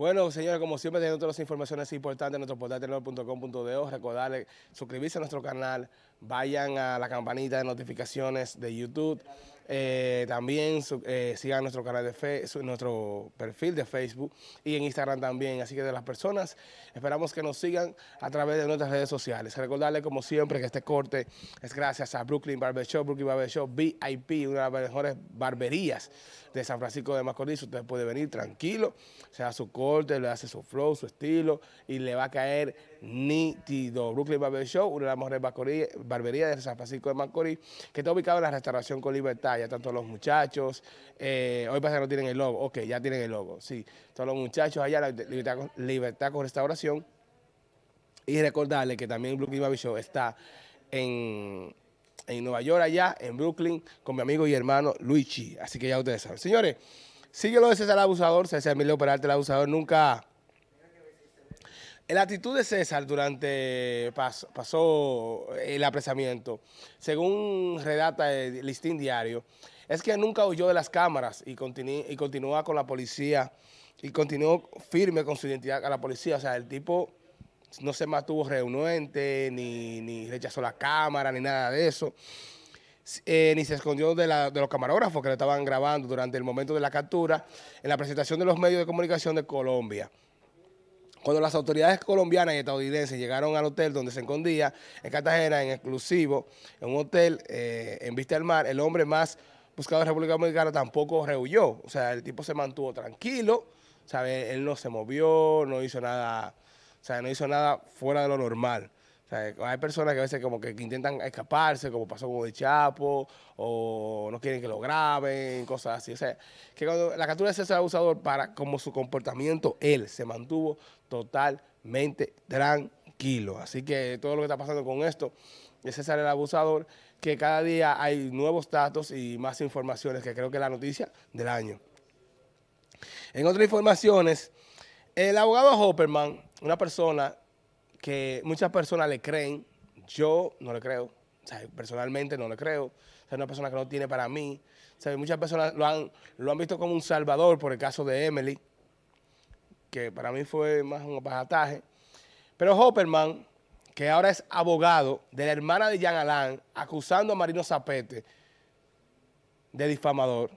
Bueno, señores, como siempre, teniendo todas las informaciones importantes en nuestro portal de Recordarles, suscribirse a nuestro canal, vayan a la campanita de notificaciones de YouTube, eh, también eh, sigan nuestro canal de fe, nuestro perfil de Facebook y en Instagram también. Así que de las personas, esperamos que nos sigan a través de nuestras redes sociales. Recordarles, como siempre, que este corte es gracias a Brooklyn Barbershop, Brooklyn Barbershop VIP, una de las mejores barberías de San Francisco de Macorís. Usted puede venir tranquilo, se da su corte, le hace su flow, su estilo y le va a caer nítido. Brooklyn Barbershop, una de las mejores barberías de San Francisco de Macorís, que está ubicado en la Restauración con Libertad ya están todos los muchachos. Eh, hoy pasa que no tienen el logo, ok, ya tienen el logo, sí. Todos los muchachos allá, la libertad, con restauración. Y recordarle que también Brooklyn Baby está en, Nueva York, allá en Brooklyn, con mi amigo y hermano Luigi. Así que ya ustedes saben. Señores, síguelo de César al Abusador, César Emilio Peralta el Abusador. Nunca la actitud de César durante pasó el apresamiento, según redata el listín diario, es que nunca huyó de las cámaras y, continuó y continúa con la policía, y continuó firme con su identidad a la policía. O sea, el tipo no se mantuvo reunente, ni, ni rechazó la cámara, ni nada de eso. Eh, ni se escondió de, la, de, los camarógrafos que le estaban grabando durante el momento de la captura en la presentación de los medios de comunicación de Colombia. Cuando las autoridades colombianas y estadounidenses llegaron al hotel donde se escondía en Cartagena, en exclusivo, en un hotel eh, en vista al mar, el hombre más buscado de República Dominicana tampoco rehuyó. O sea, el tipo se mantuvo tranquilo, ¿sabe? él no se movió, no hizo nada, o sea, no hizo nada fuera de lo normal hay personas que a veces como que intentan escaparse, como pasó con el Chapo, o no quieren que lo graben, cosas así. O sea, que la captura de César Abusador para como su comportamiento, él se mantuvo totalmente tranquilo. Así que todo lo que está pasando con esto de César el Abusador, que cada día hay nuevos datos y más informaciones, que creo que es la noticia del año. En otras informaciones, el abogado Hopperman, una persona que muchas personas le creen, yo no le creo, personalmente no le creo, es una persona que no tiene para mí, muchas personas lo han, lo han visto como un salvador por el caso de Emily, que para mí fue más un apajataje, pero Hopperman, que ahora es abogado de la hermana de Jean Alain, acusando a Marino Zapete de difamador,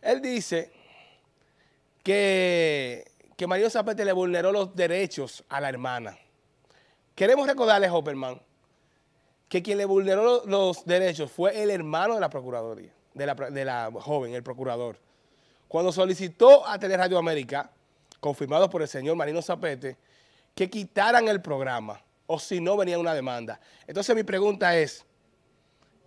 él dice que que Marino Zapete le vulneró los derechos a la hermana. Queremos recordarles, Hopperman, que quien le vulneró los derechos fue el hermano de la Procuraduría, de la, de la joven, el procurador. Cuando solicitó a Radio América, confirmado por el señor Marino Zapete, que quitaran el programa, o si no venía una demanda. Entonces mi pregunta es,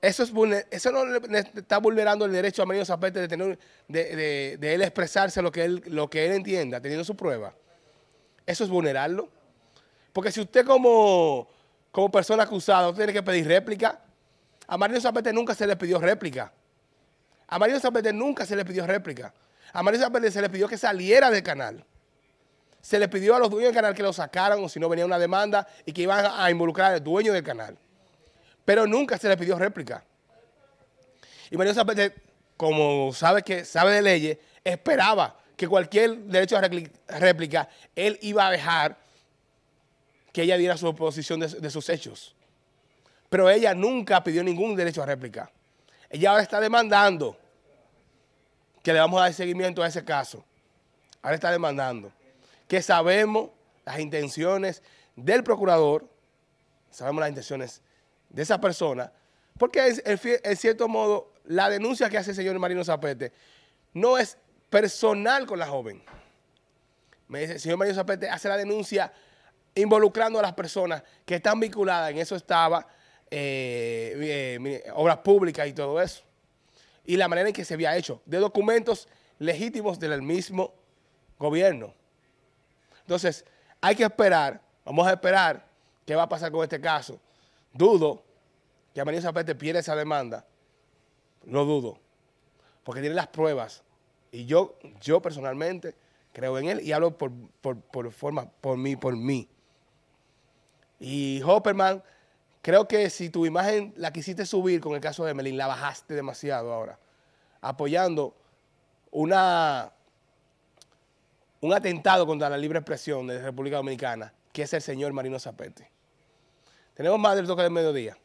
eso, es eso no le está vulnerando el derecho a Mario Zapete de, tener, de, él expresarse lo que él, lo que él entienda, teniendo su prueba. Eso es vulnerarlo. Porque si usted como, como persona acusada tiene que pedir réplica, a Mario Zapete nunca se le pidió réplica. A Mario Zapete nunca se le pidió réplica. A Mario Zapete se le pidió que saliera del canal. Se le pidió a los dueños del canal que lo sacaran o si no venía una demanda y que iban a involucrar al dueño del canal pero nunca se le pidió réplica. Y María Zapete, como sabe, que, sabe de leyes, esperaba que cualquier derecho a réplica, él iba a dejar que ella diera su oposición de, de sus hechos. Pero ella nunca pidió ningún derecho a réplica. Ella ahora está demandando que le vamos a dar seguimiento a ese caso. Ahora está demandando que sabemos las intenciones del procurador, sabemos las intenciones de esa persona, porque en, cierto modo la denuncia que hace el señor Marino Zapete no es personal con la joven. Me dice, el señor Marino Zapete hace la denuncia involucrando a las personas que están vinculadas, en eso estaba eh, eh, obras públicas y todo eso, y la manera en que se había hecho, de documentos legítimos del mismo gobierno. Entonces, hay que esperar, vamos a esperar qué va a pasar con este caso. Dudo que Marino Zapete pierda esa demanda. Lo dudo. Porque tiene las pruebas. Y yo, yo personalmente creo en él y hablo por, por, por forma, por mí, por mí. Y Hopperman, creo que si tu imagen la quisiste subir con el caso de Melin la bajaste demasiado ahora. Apoyando una, un atentado contra la libre expresión de la República Dominicana, que es el señor Marino Zapete. Tenemos más del toque del mediodía.